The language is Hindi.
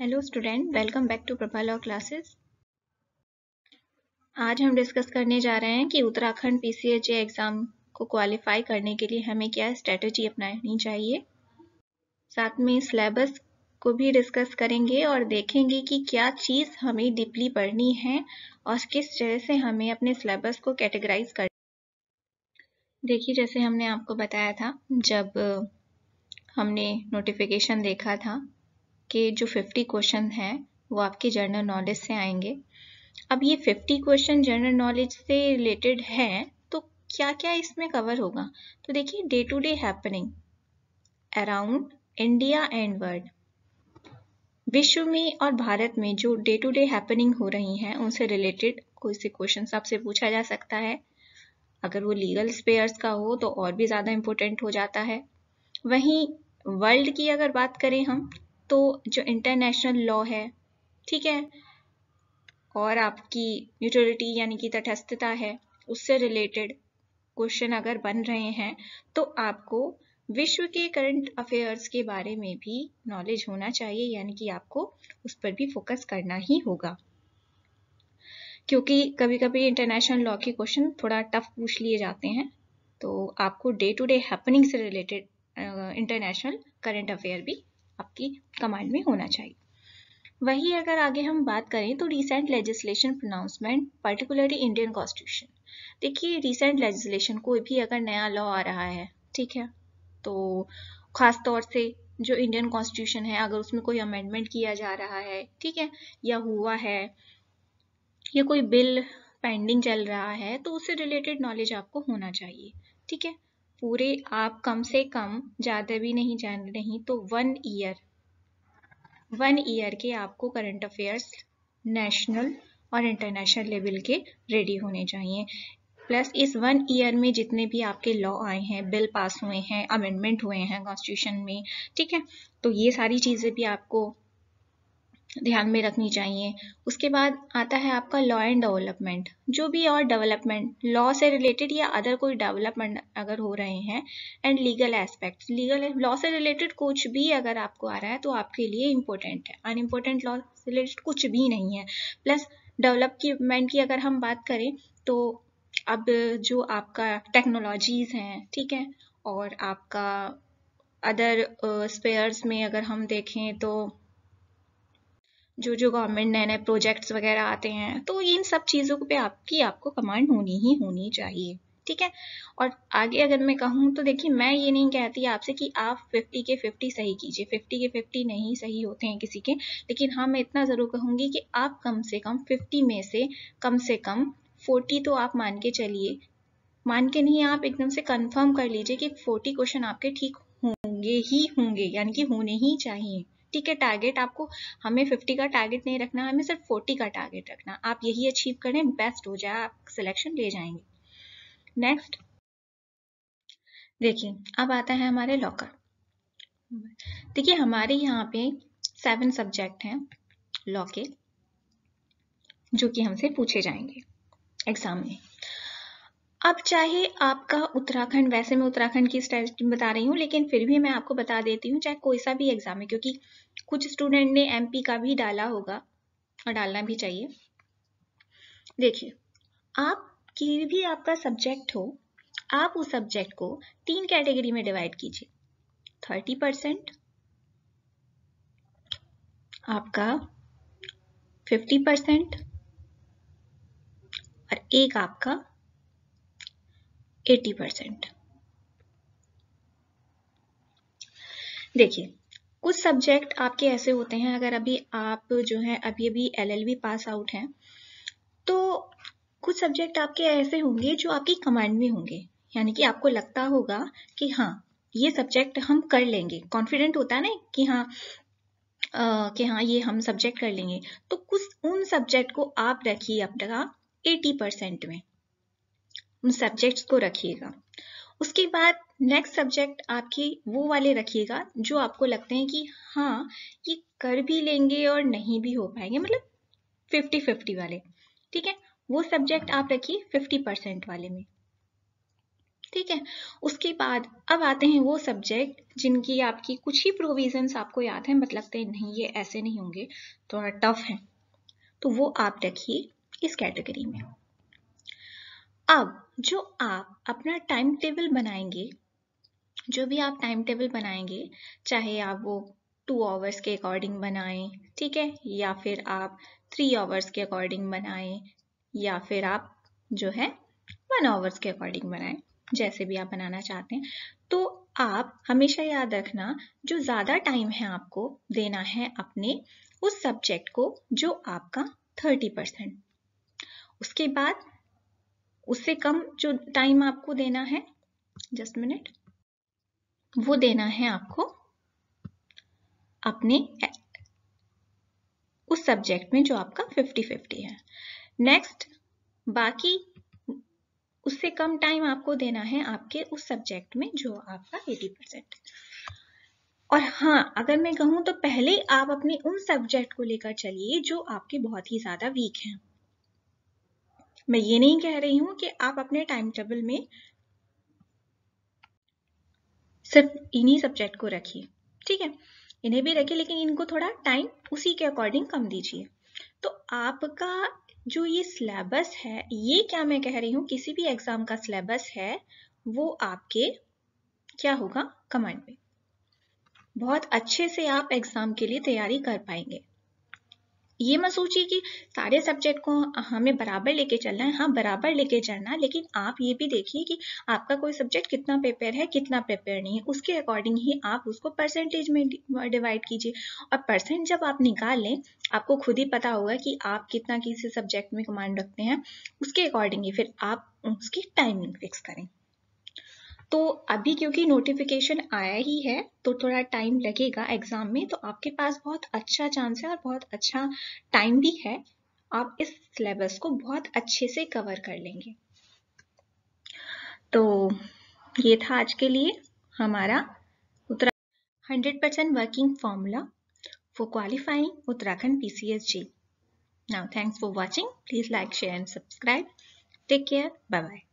hello student welcome back to Prabha law classes आज हम डिस्कस करने जा रहे हैं कि उत्तराखंड पीसीएचए एग्ज़ाम को क्वालिफाई करने के लिए हमें क्या स्ट्रेटजी अपनानी चाहिए साथ में सिलेबस को भी डिस्कस करेंगे और देखेंगे कि क्या चीज़ हमें डीपली पढ़नी है और किस तरह से हमें अपने सिलेबस को कैटेगराइज कर देखिए जैसे हमने आपको बताया था जब हमने नोटिफिकेशन देखा था के जो 50 क्वेश्चन हैं वो आपके जनरल नॉलेज से आएंगे अब ये 50 क्वेश्चन जनरल नॉलेज से रिलेटेड है तो क्या क्या इसमें कवर होगा तो देखिए day to day happening around India and world विश्व में और भारत में जो डे टू डे हैपनिंग हो रही हैं उनसे रिलेटेड कोई से क्वेश्चन आपसे पूछा जा सकता है अगर वो लीगल स्पेयर्स का हो तो और भी ज़्यादा इम्पोर्टेंट हो जाता है वहीं वर्ल्ड की अगर बात करें हम तो जो इंटरनेशनल लॉ है ठीक है और आपकी न्यूट्रलिटी यानी कि तटस्थता है उससे रिलेटेड क्वेश्चन अगर बन रहे हैं तो आपको विश्व के करंट अफेयर्स के बारे में भी नॉलेज होना चाहिए यानी कि आपको उस पर भी फोकस करना ही होगा क्योंकि कभी कभी इंटरनेशनल लॉ के क्वेश्चन थोड़ा टफ पूछ लिए जाते हैं तो आपको डे टू डे हैपनिंग से रिलेटेड इंटरनेशनल करंट अफेयर भी आपकी कमांड में होना चाहिए वही अगर आगे हम बात करें तो recent legislation pronouncement particularly Indian constitution देखिए रिसेंट लेजिस्लेशन कोई भी अगर नया लॉ आ रहा है ठीक है तो ख़ास तौर से जो इंडियन कॉन्स्टिट्यूशन है अगर उसमें कोई अमेंडमेंट किया जा रहा है ठीक है या हुआ है या कोई बिल पेंडिंग चल रहा है तो उससे रिलेटेड नॉलेज आपको होना चाहिए ठीक है पूरे आप कम से कम ज़्यादा भी नहीं जान नहीं तो वन ईयर वन ईयर के आपको करंट अफेयर्स नेशनल और इंटरनेशनल लेवल के रेडी होने चाहिए प्लस इस वन ईयर में जितने भी आपके लॉ आए हैं बिल पास हुए हैं अमेंडमेंट हुए हैं कॉन्स्टिट्यूशन में ठीक है तो ये सारी चीज़ें भी आपको ध्यान में रखनी चाहिए उसके बाद आता है आपका लॉ एंड डेवलपमेंट जो भी और डेवलपमेंट लॉ से रिलेटेड या अदर कोई डेवलपमेंट अगर हो रहे हैं and legal aspect legal law से रिलेटेड कुछ भी अगर आपको आ रहा है तो आपके लिए इम्पोर्टेंट है अनइम्पोर्टेंट लॉ से रिलेटेड कुछ भी नहीं है प्लस डेवलपमेंट की अगर हम बात करें तो अब जो आपका टेक्नोलॉजीज हैं ठीक है और आपका अदर स्पेयर्स uh, में अगर हम देखें तो जो जो गवर्नमेंट नए नए प्रोजेक्ट्स वगैरह आते हैं तो इन सब चीज़ों पे आपकी आपको कमांड होनी ही होनी चाहिए ठीक है और आगे अगर मैं कहूँ तो देखिए मैं ये नहीं कहती आपसे कि आप 50 के 50 सही कीजिए 50 के 50 नहीं सही होते हैं किसी के लेकिन हाँ मैं इतना ज़रूर कहूँगी कि आप कम से कम 50 में से कम से कम 40 तो आप मान के चलिए मान के नहीं आप एकदम से कंफर्म कर लीजिए कि 40 क्वेश्चन आपके ठीक होंगे ही होंगे यानी कि होने ही चाहिए फिफ्टी के टारगेट आपको हमें फिफ्टी का टारगेट नहीं रखना हमें सिर्फ फोर्टी का टारगेट रखना आप यही अचीव करें बेस्ट हो जाए आप सिलेक्शन ले जाएंगे नेक्स्ट देखिए अब आता है हमारे लॉकर देखिए हमारे यहाँ पे सेवन सब्जेक्ट हैं लॉ के जो कि हमसे पूछे जाएंगे एग्जाम में अब चाहे आपका उत्तराखंड वैसे मैं उत्तराखंड की स्ट्रेटी बता रही हूँ लेकिन फिर भी मैं आपको बता देती हूँ चाहे कोई सा भी एग्ज़ाम है क्योंकि कुछ स्टूडेंट ने एमपी का भी डाला होगा और डालना भी चाहिए देखिए आप की भी आपका सब्जेक्ट हो आप उस सब्जेक्ट को तीन कैटेगरी में डिवाइड कीजिए थर्टी परसेंट आपका फिफ्टी परसेंट और एक आपका एटी परसेंट देखिए कुछ सब्जेक्ट आपके ऐसे होते हैं अगर अभी आप जो है अभी अभी एलएलबी पास आउट हैं तो कुछ सब्जेक्ट आपके ऐसे होंगे जो आपकी कमांड में होंगे यानी कि आपको लगता होगा कि हाँ ये सब्जेक्ट हम कर लेंगे कॉन्फिडेंट होता है ना कि हाँ कि हाँ ये हम सब्जेक्ट कर लेंगे तो कुछ उन सब्जेक्ट को आप रखिए अपना एटी परसेंट में उन सब्जेक्ट्स को रखिएगा उसके बाद नेक्स्ट सब्जेक्ट आपके वो वाले रखिएगा जो आपको लगते हैं कि हाँ ये कर भी लेंगे और नहीं भी हो पाएंगे मतलब फिफ्टी फिफ्टी वाले ठीक है वो सब्जेक्ट आप रखिए फिफ्टी परसेंट वाले में ठीक है उसके बाद अब आते हैं वो सब्जेक्ट जिनकी आपकी कुछ ही प्रोविजंस आपको याद है मतलब लगते हैं नहीं ये ऐसे नहीं होंगे थोड़ा टफ है तो वो आप रखिए इस कैटेगरी में अब जो आप अपना टाइम टेबल बनाएंगे जो भी आप टाइम टेबल बनाएंगे चाहे आप वो टू आवर्स के अकॉर्डिंग बनाएं ठीक है या फिर आप थ्री आवर्स के अकॉर्डिंग बनाएं या फिर आप जो है वन आवर्स के अकॉर्डिंग बनाएं जैसे भी आप बनाना चाहते हैं तो आप हमेशा याद रखना जो ज़्यादा टाइम है आपको देना है अपने उस सब्जेक्ट को जो आपका थर्टी परसेंट उसके बाद उससे कम जो टाइम आपको देना है जस्ट मिनट वो देना है आपको अपने उस सब्जेक्ट में जो आपका 50-50 है नेक्स्ट बाकी उससे कम टाइम आपको देना है आपके उस सब्जेक्ट में जो आपका 80 परसेंट और हाँ अगर मैं कहूँ तो पहले आप अपने उन सब्जेक्ट को लेकर चलिए जो आपके बहुत ही ज़्यादा वीक हैं मैं ये नहीं कह रही हूँ कि आप अपने टाइम टेबल में सिर्फ इन्हीं सब्जेक्ट को रखिए ठीक है इन्हें भी रखिए लेकिन इनको थोड़ा टाइम उसी के अकॉर्डिंग कम दीजिए तो आपका जो ये सिलेबस है ये क्या मैं कह रही हूँ किसी भी एग्जाम का सिलेबस है वो आपके क्या होगा कमांड में बहुत अच्छे से आप एग्जाम के लिए तैयारी कर पाएंगे ये मत सोचिए कि सारे सब्जेक्ट को हमें हाँ बराबर लेके चलना है हाँ बराबर लेके चलना है लेकिन आप ये भी देखिए कि आपका कोई सब्जेक्ट कितना प्रिपेयर है कितना प्रिपेयर नहीं है उसके अकॉर्डिंग ही आप उसको परसेंटेज में डिवाइड कीजिए और परसेंट जब आप निकाल लें आपको खुद ही पता होगा कि आप कितना किसी सब्जेक्ट में कमांड रखते हैं उसके अकॉर्डिंग ही फिर आप उसकी टाइमिंग फिक्स करें तो अभी क्योंकि नोटिफिकेशन आया ही है तो थोड़ा टाइम लगेगा एग्ज़ाम में तो आपके पास बहुत अच्छा चांस है और बहुत अच्छा टाइम भी है आप इस सिलेबस को बहुत अच्छे से कवर कर लेंगे तो ये था आज के लिए हमारा Uttarakhand hundred percent working formula for qualifying Uttarakhand PCS J now thanks for watching please like share and subscribe take care bye bye